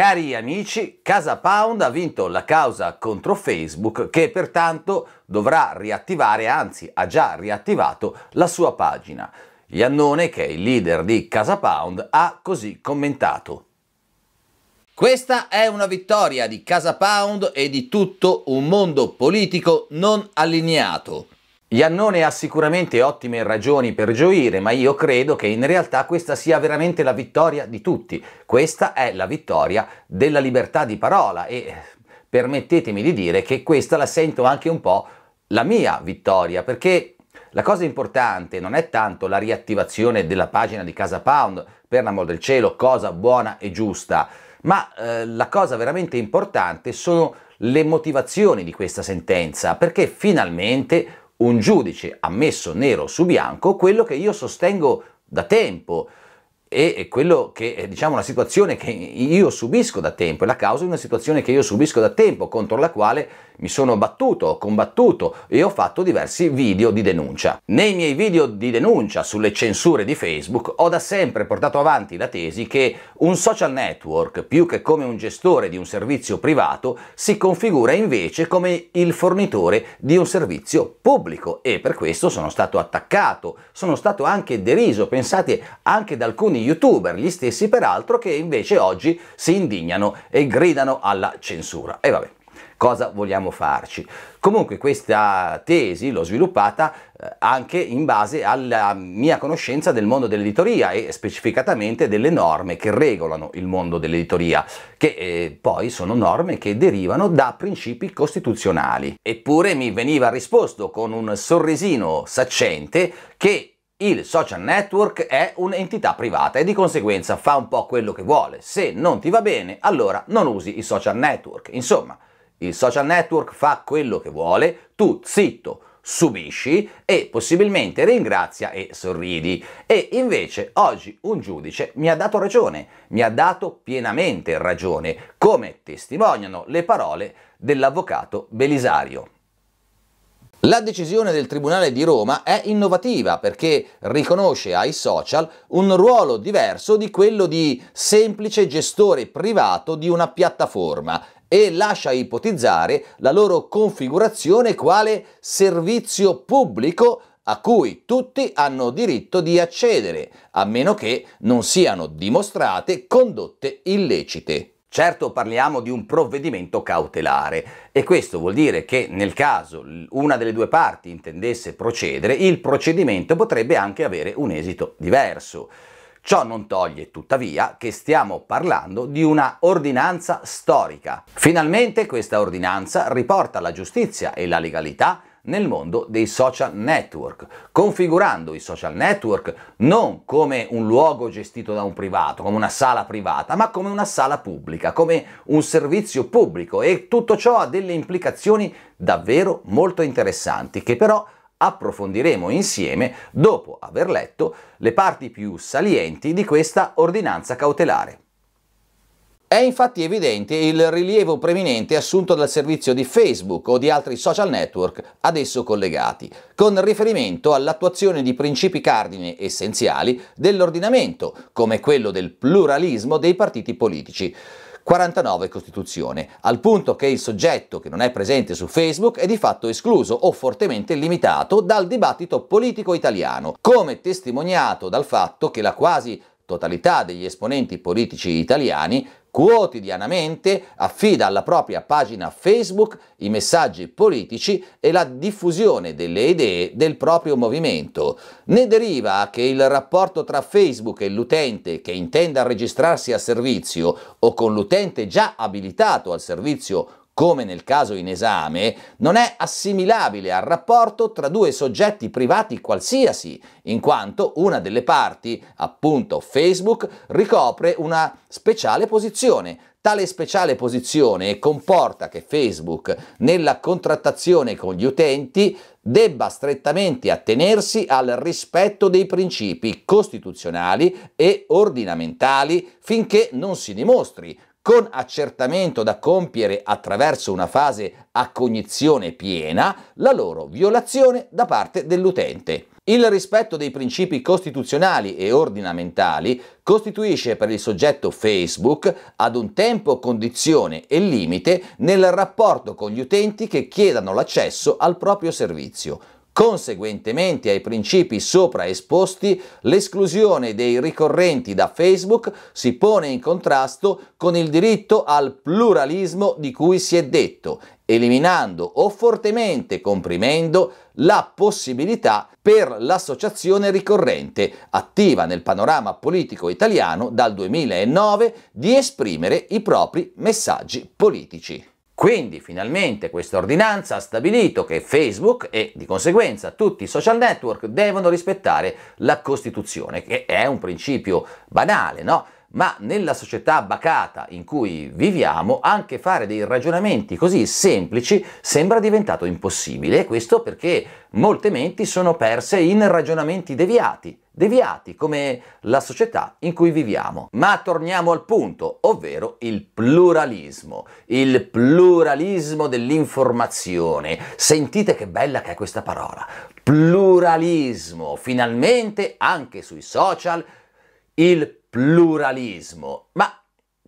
Cari amici, Casa Pound ha vinto la causa contro Facebook che pertanto dovrà riattivare, anzi ha già riattivato, la sua pagina. Iannone, che è il leader di Casa Pound, ha così commentato. Questa è una vittoria di Casa Pound e di tutto un mondo politico non allineato. Iannone ha sicuramente ottime ragioni per gioire, ma io credo che in realtà questa sia veramente la vittoria di tutti. Questa è la vittoria della libertà di parola e eh, permettetemi di dire che questa la sento anche un po' la mia vittoria, perché la cosa importante non è tanto la riattivazione della pagina di Casa Pound, per l'amor del cielo, cosa buona e giusta, ma eh, la cosa veramente importante sono le motivazioni di questa sentenza, perché finalmente un giudice ha messo nero su bianco quello che io sostengo da tempo, e quello che è diciamo, una situazione che io subisco da tempo, è la causa di una situazione che io subisco da tempo, contro la quale mi sono battuto, ho combattuto e ho fatto diversi video di denuncia. Nei miei video di denuncia sulle censure di Facebook ho da sempre portato avanti la tesi che un social network, più che come un gestore di un servizio privato, si configura invece come il fornitore di un servizio pubblico e per questo sono stato attaccato, sono stato anche deriso, pensate anche da alcuni alcuni youtuber, gli stessi peraltro, che invece oggi si indignano e gridano alla censura. E vabbè, cosa vogliamo farci? Comunque questa tesi l'ho sviluppata eh, anche in base alla mia conoscenza del mondo dell'editoria e specificatamente delle norme che regolano il mondo dell'editoria, che eh, poi sono norme che derivano da principi costituzionali. Eppure mi veniva risposto con un sorrisino saccente che il social network è un'entità privata e di conseguenza fa un po' quello che vuole. Se non ti va bene, allora non usi i social network. Insomma, il social network fa quello che vuole, tu zitto, subisci e possibilmente ringrazia e sorridi. E invece oggi un giudice mi ha dato ragione, mi ha dato pienamente ragione, come testimoniano le parole dell'avvocato Belisario. La decisione del Tribunale di Roma è innovativa perché riconosce ai social un ruolo diverso di quello di semplice gestore privato di una piattaforma e lascia ipotizzare la loro configurazione quale servizio pubblico a cui tutti hanno diritto di accedere, a meno che non siano dimostrate condotte illecite. Certo parliamo di un provvedimento cautelare e questo vuol dire che nel caso una delle due parti intendesse procedere, il procedimento potrebbe anche avere un esito diverso. Ciò non toglie tuttavia che stiamo parlando di una ordinanza storica. Finalmente questa ordinanza riporta la giustizia e la legalità nel mondo dei social network, configurando i social network non come un luogo gestito da un privato, come una sala privata, ma come una sala pubblica, come un servizio pubblico e tutto ciò ha delle implicazioni davvero molto interessanti che però approfondiremo insieme dopo aver letto le parti più salienti di questa ordinanza cautelare. È infatti evidente il rilievo preminente assunto dal servizio di Facebook o di altri social network ad esso collegati, con riferimento all'attuazione di principi cardine essenziali dell'ordinamento, come quello del pluralismo dei partiti politici. 49 Costituzione, al punto che il soggetto che non è presente su Facebook è di fatto escluso o fortemente limitato dal dibattito politico italiano, come testimoniato dal fatto che la quasi totalità degli esponenti politici italiani quotidianamente affida alla propria pagina Facebook i messaggi politici e la diffusione delle idee del proprio movimento. Ne deriva che il rapporto tra Facebook e l'utente che intenda registrarsi a servizio o con l'utente già abilitato al servizio come nel caso in esame, non è assimilabile al rapporto tra due soggetti privati qualsiasi, in quanto una delle parti, appunto Facebook, ricopre una speciale posizione, Tale speciale posizione comporta che Facebook, nella contrattazione con gli utenti, debba strettamente attenersi al rispetto dei principi costituzionali e ordinamentali finché non si dimostri con accertamento da compiere attraverso una fase a cognizione piena, la loro violazione da parte dell'utente. Il rispetto dei principi costituzionali e ordinamentali costituisce per il soggetto Facebook ad un tempo condizione e limite nel rapporto con gli utenti che chiedano l'accesso al proprio servizio. Conseguentemente ai principi sopra esposti, l'esclusione dei ricorrenti da Facebook si pone in contrasto con il diritto al pluralismo di cui si è detto, eliminando o fortemente comprimendo la possibilità per l'associazione ricorrente, attiva nel panorama politico italiano dal 2009, di esprimere i propri messaggi politici. Quindi finalmente questa ordinanza ha stabilito che Facebook e di conseguenza tutti i social network devono rispettare la Costituzione, che è un principio banale, no? ma nella società bacata in cui viviamo anche fare dei ragionamenti così semplici sembra diventato impossibile, questo perché molte menti sono perse in ragionamenti deviati, deviati come la società in cui viviamo. Ma torniamo al punto, ovvero il pluralismo, il pluralismo dell'informazione. Sentite che bella che è questa parola, pluralismo, finalmente anche sui social il pluralismo. Ma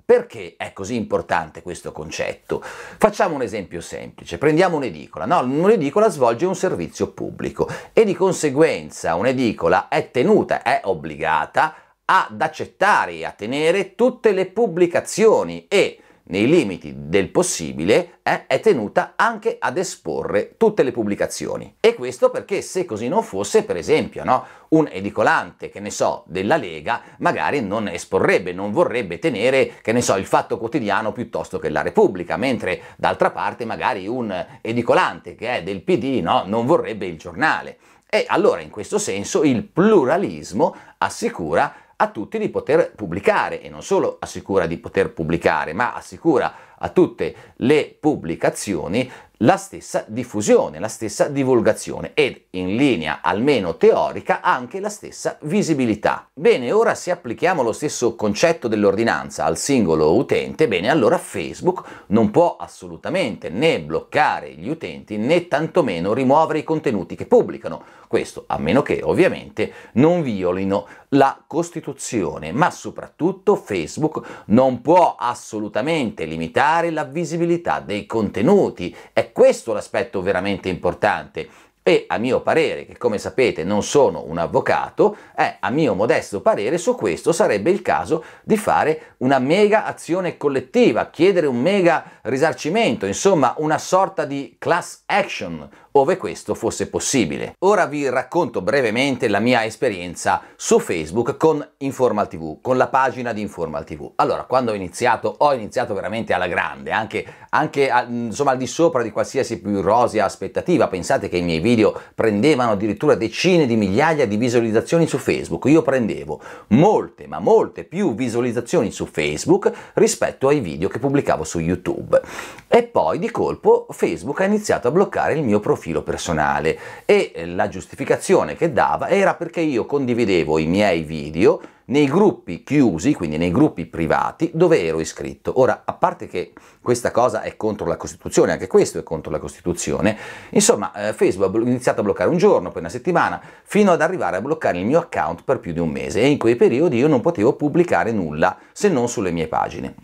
perché è così importante questo concetto? Facciamo un esempio semplice, prendiamo un'edicola, no? Un'edicola svolge un servizio pubblico e di conseguenza un'edicola è tenuta, è obbligata ad accettare e a tenere tutte le pubblicazioni e nei limiti del possibile, eh, è tenuta anche ad esporre tutte le pubblicazioni. E questo perché se così non fosse, per esempio, no, un edicolante, che ne so, della Lega, magari non esporrebbe, non vorrebbe tenere, che ne so, il Fatto Quotidiano piuttosto che la Repubblica, mentre d'altra parte magari un edicolante che è del PD, no, non vorrebbe il giornale. E allora in questo senso il pluralismo assicura a tutti di poter pubblicare e non solo assicura di poter pubblicare, ma assicura a tutte le pubblicazioni la stessa diffusione, la stessa divulgazione ed in linea almeno teorica anche la stessa visibilità. Bene, ora se applichiamo lo stesso concetto dell'ordinanza al singolo utente, bene, allora Facebook non può assolutamente né bloccare gli utenti né tantomeno rimuovere i contenuti che pubblicano. Questo a meno che ovviamente non violino la Costituzione, ma soprattutto Facebook non può assolutamente limitare la visibilità dei contenuti. È è questo l'aspetto veramente importante. E a mio parere, che come sapete non sono un avvocato, eh, a mio modesto parere su questo sarebbe il caso di fare una mega azione collettiva, chiedere un mega risarcimento, insomma una sorta di class action, ove questo fosse possibile. Ora vi racconto brevemente la mia esperienza su Facebook con Informal TV, con la pagina di Informal TV. Allora, quando ho iniziato, ho iniziato veramente alla grande, anche, anche a, insomma al di sopra di qualsiasi più rosea aspettativa. Pensate che i miei video prendevano addirittura decine di migliaia di visualizzazioni su Facebook. Io prendevo molte, ma molte più visualizzazioni su Facebook rispetto ai video che pubblicavo su YouTube. E poi di colpo Facebook ha iniziato a bloccare il mio profilo profilo personale e eh, la giustificazione che dava era perché io condividevo i miei video nei gruppi chiusi, quindi nei gruppi privati, dove ero iscritto. Ora, a parte che questa cosa è contro la Costituzione, anche questo è contro la Costituzione, insomma, eh, Facebook ha iniziato a bloccare un giorno, poi una settimana, fino ad arrivare a bloccare il mio account per più di un mese e in quei periodi io non potevo pubblicare nulla se non sulle mie pagine.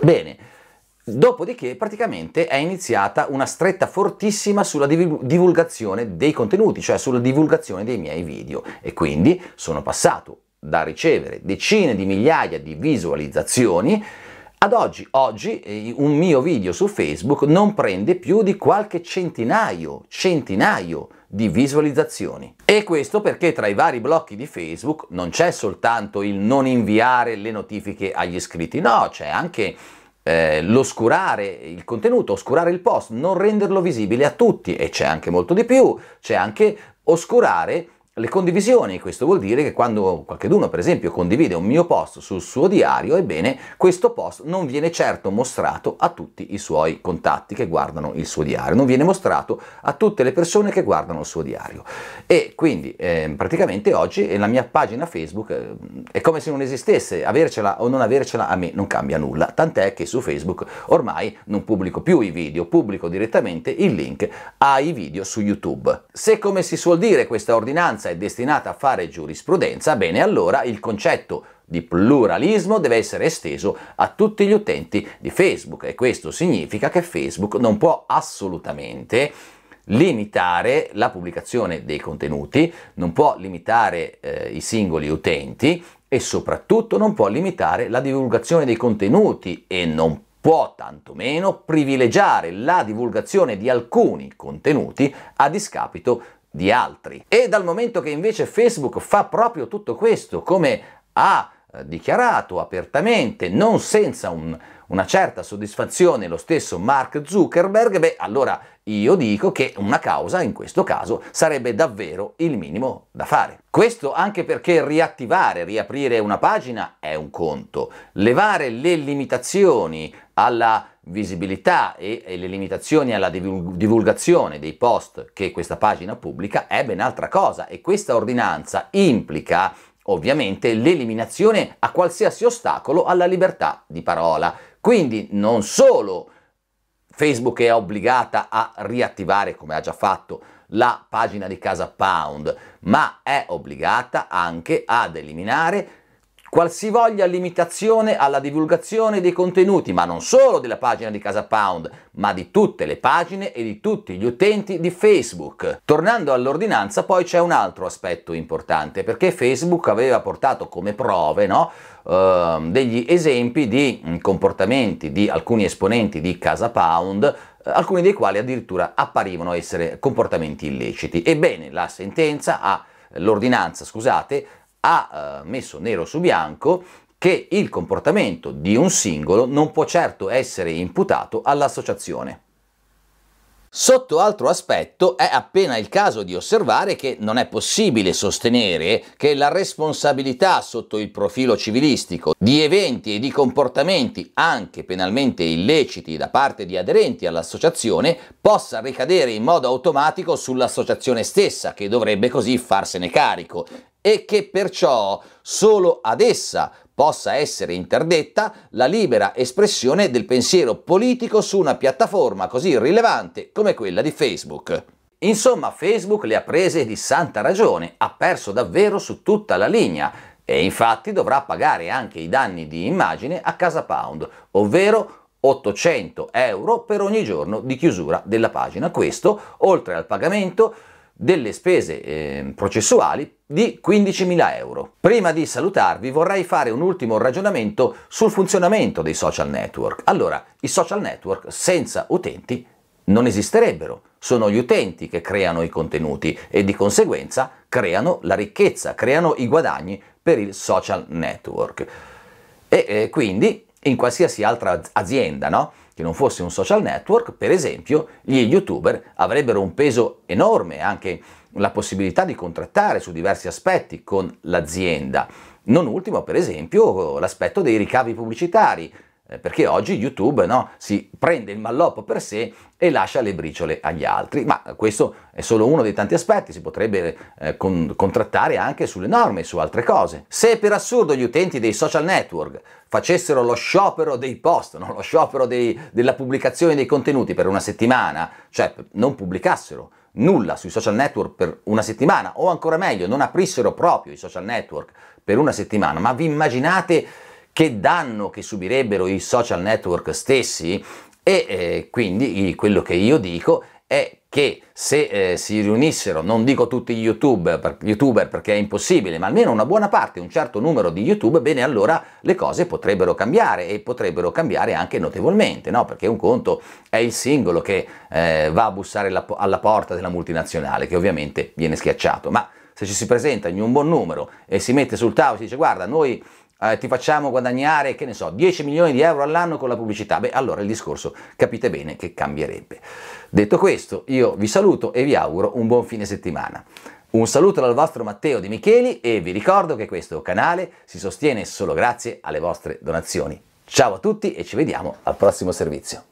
Bene, Dopodiché praticamente è iniziata una stretta fortissima sulla divulgazione dei contenuti, cioè sulla divulgazione dei miei video e quindi sono passato da ricevere decine di migliaia di visualizzazioni ad oggi, oggi eh, un mio video su Facebook non prende più di qualche centinaio, centinaio di visualizzazioni. E questo perché tra i vari blocchi di Facebook non c'è soltanto il non inviare le notifiche agli iscritti, no, c'è anche eh, l'oscurare il contenuto, oscurare il post, non renderlo visibile a tutti e c'è anche molto di più, c'è anche oscurare le condivisioni. Questo vuol dire che quando qualcuno, per esempio, condivide un mio post sul suo diario, ebbene, questo post non viene certo mostrato a tutti i suoi contatti che guardano il suo diario, non viene mostrato a tutte le persone che guardano il suo diario. E quindi eh, praticamente oggi eh, la mia pagina Facebook eh, è come se non esistesse, avercela o non avercela a me non cambia nulla, tant'è che su Facebook ormai non pubblico più i video, pubblico direttamente il link ai video su YouTube. Se come si suol dire questa ordinanza è destinata a fare giurisprudenza, bene allora il concetto di pluralismo deve essere esteso a tutti gli utenti di Facebook e questo significa che Facebook non può assolutamente limitare la pubblicazione dei contenuti, non può limitare eh, i singoli utenti e soprattutto non può limitare la divulgazione dei contenuti e non può tantomeno privilegiare la divulgazione di alcuni contenuti a discapito di altri. E dal momento che invece Facebook fa proprio tutto questo, come ha eh, dichiarato apertamente, non senza un, una certa soddisfazione lo stesso Mark Zuckerberg, beh allora io dico che una causa in questo caso sarebbe davvero il minimo da fare. Questo anche perché riattivare, riaprire una pagina è un conto, levare le limitazioni alla visibilità e, e le limitazioni alla divulgazione dei post che questa pagina pubblica è ben altra cosa e questa ordinanza implica ovviamente l'eliminazione a qualsiasi ostacolo alla libertà di parola. Quindi non solo Facebook è obbligata a riattivare, come ha già fatto, la pagina di Casa Pound, ma è obbligata anche ad eliminare qualsivoglia limitazione alla divulgazione dei contenuti, ma non solo della pagina di Casa Pound, ma di tutte le pagine e di tutti gli utenti di Facebook. Tornando all'ordinanza, poi c'è un altro aspetto importante, perché Facebook aveva portato come prove, no? Uh, degli esempi di mm, comportamenti di alcuni esponenti di Casa Pound eh, alcuni dei quali addirittura apparivano essere comportamenti illeciti. Ebbene, la sentenza ha eh, l'ordinanza, scusate, ha eh, messo nero su bianco che il comportamento di un singolo non può certo essere imputato all'associazione. Sotto altro aspetto è appena il caso di osservare che non è possibile sostenere che la responsabilità sotto il profilo civilistico di eventi e di comportamenti anche penalmente illeciti da parte di aderenti all'associazione possa ricadere in modo automatico sull'associazione stessa che dovrebbe così farsene carico e che perciò solo ad essa possa essere interdetta la libera espressione del pensiero politico su una piattaforma così rilevante come quella di Facebook. Insomma, Facebook le ha prese di santa ragione, ha perso davvero su tutta la linea e infatti dovrà pagare anche i danni di immagine a Casa Pound, ovvero 800 euro per ogni giorno di chiusura della pagina. Questo, oltre al pagamento delle spese eh, processuali di 15.000 euro. Prima di salutarvi vorrei fare un ultimo ragionamento sul funzionamento dei social network. Allora, i social network senza utenti non esisterebbero. Sono gli utenti che creano i contenuti e di conseguenza creano la ricchezza, creano i guadagni per il social network. E eh, quindi in qualsiasi altra azienda, no? che non fosse un social network, per esempio, gli youtuber avrebbero un peso enorme, anche la possibilità di contrattare su diversi aspetti con l'azienda. Non ultimo, per esempio, l'aspetto dei ricavi pubblicitari. Eh, perché oggi YouTube no, si prende il malloppo per sé e lascia le briciole agli altri, ma questo è solo uno dei tanti aspetti, si potrebbe eh, con, contrattare anche sulle norme, su altre cose. Se per assurdo gli utenti dei social network facessero lo sciopero dei post, no? lo sciopero dei, della pubblicazione dei contenuti per una settimana, cioè non pubblicassero nulla sui social network per una settimana, o ancora meglio, non aprissero proprio i social network per una settimana, ma vi immaginate che danno che subirebbero i social network stessi e eh, quindi quello che io dico è che se eh, si riunissero, non dico tutti gli YouTuber, youtuber perché è impossibile, ma almeno una buona parte, un certo numero di YouTube, bene allora le cose potrebbero cambiare e potrebbero cambiare anche notevolmente, no? perché un conto è il singolo che eh, va a bussare la, alla porta della multinazionale, che ovviamente viene schiacciato, ma se ci si presenta in un buon numero e si mette sul tavolo e si dice guarda noi eh, ti facciamo guadagnare, che ne so, 10 milioni di euro all'anno con la pubblicità, beh allora il discorso capite bene che cambierebbe. Detto questo, io vi saluto e vi auguro un buon fine settimana. Un saluto dal vostro Matteo Di Micheli e vi ricordo che questo canale si sostiene solo grazie alle vostre donazioni. Ciao a tutti e ci vediamo al prossimo servizio.